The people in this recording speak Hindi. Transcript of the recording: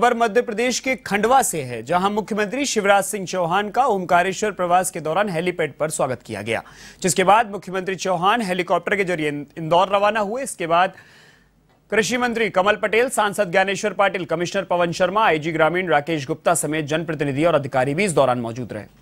खबर मध्य प्रदेश के खंडवा से है जहां मुख्यमंत्री शिवराज सिंह चौहान का ओमकारेश्वर प्रवास के दौरान हेलीपैड पर स्वागत किया गया जिसके बाद मुख्यमंत्री चौहान हेलीकॉप्टर के जरिए इंदौर रवाना हुए इसके बाद कृषि मंत्री कमल पटेल सांसद ज्ञानेश्वर पाटिल कमिश्नर पवन शर्मा आईजी ग्रामीण राकेश गुप्ता समेत जनप्रतिनिधि और अधिकारी भी इस दौरान मौजूद रहे